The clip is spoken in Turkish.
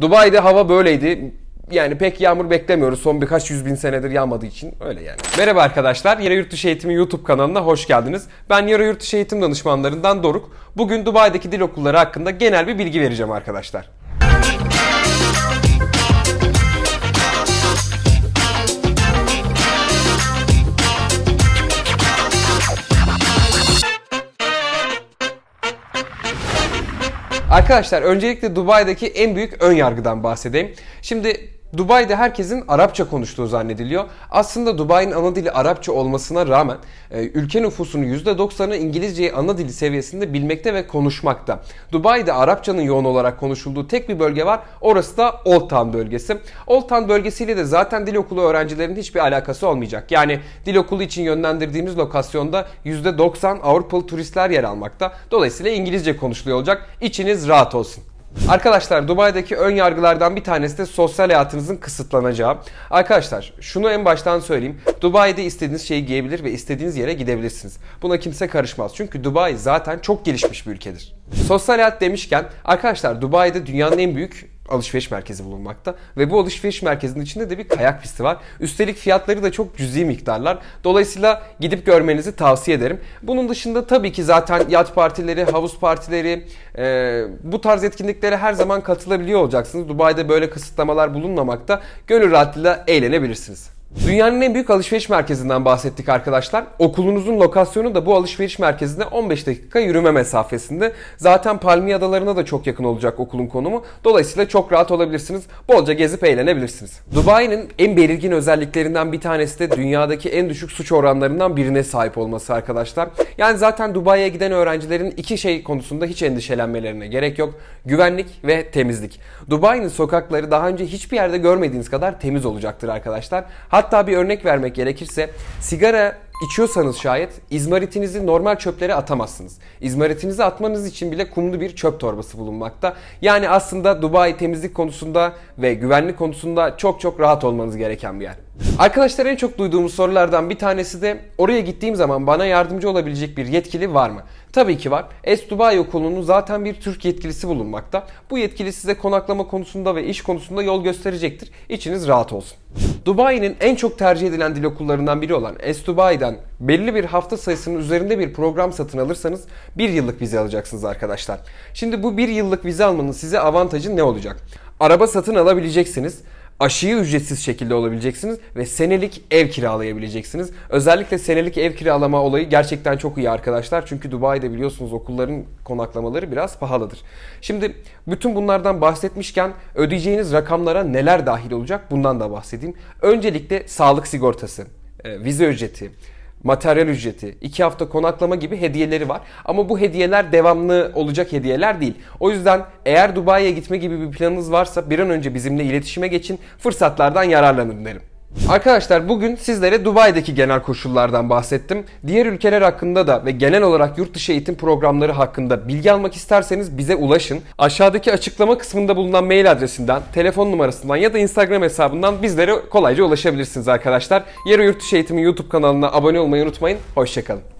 Dubai'de hava böyleydi. Yani pek yağmur beklemiyoruz. Son birkaç yüz bin senedir yağmadığı için öyle yani. Merhaba arkadaşlar. Yara Yurt Dışı Eğitimi YouTube kanalına hoş geldiniz. Ben Yara Yurt Dışı Eğitim danışmanlarından Doruk. Bugün Dubai'deki dil okulları hakkında genel bir bilgi vereceğim arkadaşlar. Arkadaşlar öncelikle Dubai'deki en büyük ön yargıdan bahsedeyim. Şimdi Dubai'de herkesin Arapça konuştuğu zannediliyor. Aslında Dubai'nin ana dili Arapça olmasına rağmen e, ülke nüfusunun %90'ı İngilizceyi ana dili seviyesinde bilmekte ve konuşmakta. Dubai'de Arapçanın yoğun olarak konuşulduğu tek bir bölge var. Orası da Old Town bölgesi. Old Town bölgesiyle de zaten dil okulu öğrencilerinin hiçbir alakası olmayacak. Yani dil okulu için yönlendirdiğimiz lokasyonda %90 Avrupalı turistler yer almakta. Dolayısıyla İngilizce konuşuluyor olacak. İçiniz rahat olsun. Arkadaşlar Dubai'deki ön yargılardan bir tanesi de sosyal hayatınızın kısıtlanacağı. Arkadaşlar şunu en baştan söyleyeyim. Dubai'de istediğiniz şeyi giyebilir ve istediğiniz yere gidebilirsiniz. Buna kimse karışmaz. Çünkü Dubai zaten çok gelişmiş bir ülkedir. Sosyal hayat demişken arkadaşlar Dubai'de dünyanın en büyük alışveriş merkezi bulunmakta. Ve bu alışveriş merkezinin içinde de bir kayak pisti var. Üstelik fiyatları da çok cüzi miktarlar. Dolayısıyla gidip görmenizi tavsiye ederim. Bunun dışında tabii ki zaten yat partileri, havuz partileri e, bu tarz etkinliklere her zaman katılabiliyor olacaksınız. Dubai'de böyle kısıtlamalar bulunmamakta. Gönül rahatlığıyla eğlenebilirsiniz. Dünyanın en büyük alışveriş merkezinden bahsettik arkadaşlar. Okulunuzun lokasyonu da bu alışveriş merkezinde 15 dakika yürüme mesafesinde. Zaten Palmiye Adaları'na da çok yakın olacak okulun konumu. Dolayısıyla çok rahat olabilirsiniz. Bolca gezip eğlenebilirsiniz. Dubai'nin en belirgin özelliklerinden bir tanesi de dünyadaki en düşük suç oranlarından birine sahip olması arkadaşlar. Yani zaten Dubai'ye giden öğrencilerin iki şey konusunda hiç endişelenmelerine gerek yok. Güvenlik ve temizlik. Dubai'nin sokakları daha önce hiçbir yerde görmediğiniz kadar temiz olacaktır arkadaşlar. Hatta bir örnek vermek gerekirse sigara içiyorsanız şayet izmaritinizi normal çöplere atamazsınız. İzmaritinizi atmanız için bile kumlu bir çöp torbası bulunmakta. Yani aslında Dubai temizlik konusunda ve güvenlik konusunda çok çok rahat olmanız gereken bir yer. Arkadaşlar en çok duyduğumuz sorulardan bir tanesi de oraya gittiğim zaman bana yardımcı olabilecek bir yetkili var mı? Tabii ki var. Es Dubai okulunun zaten bir Türk yetkilisi bulunmakta. Bu yetkili size konaklama konusunda ve iş konusunda yol gösterecektir. İçiniz rahat olsun. Dubai'nin en çok tercih edilen dil okullarından biri olan Es Dubai'den belli bir hafta sayısının üzerinde bir program satın alırsanız bir yıllık vize alacaksınız arkadaşlar. Şimdi bu bir yıllık vize almanın size avantajı ne olacak? Araba satın alabileceksiniz aşıyı ücretsiz şekilde olabileceksiniz ve senelik ev kiralayabileceksiniz. Özellikle senelik ev kiralama olayı gerçekten çok iyi arkadaşlar. Çünkü Dubai'de biliyorsunuz okulların konaklamaları biraz pahalıdır. Şimdi bütün bunlardan bahsetmişken ödeyeceğiniz rakamlara neler dahil olacak bundan da bahsedeyim. Öncelikle sağlık sigortası, e, vize ücreti, materyal ücreti, 2 hafta konaklama gibi hediyeleri var. Ama bu hediyeler devamlı olacak hediyeler değil. O yüzden eğer Dubai'ye gitme gibi bir planınız varsa bir an önce bizimle iletişime geçin, fırsatlardan yararlanın derim. Arkadaşlar bugün sizlere Dubai'deki genel koşullardan bahsettim. Diğer ülkeler hakkında da ve genel olarak yurt dışı eğitim programları hakkında bilgi almak isterseniz bize ulaşın. Aşağıdaki açıklama kısmında bulunan mail adresinden, telefon numarasından ya da Instagram hesabından bizlere kolayca ulaşabilirsiniz arkadaşlar. Yarı Yurt Dışı eğitimin YouTube kanalına abone olmayı unutmayın. Hoşçakalın.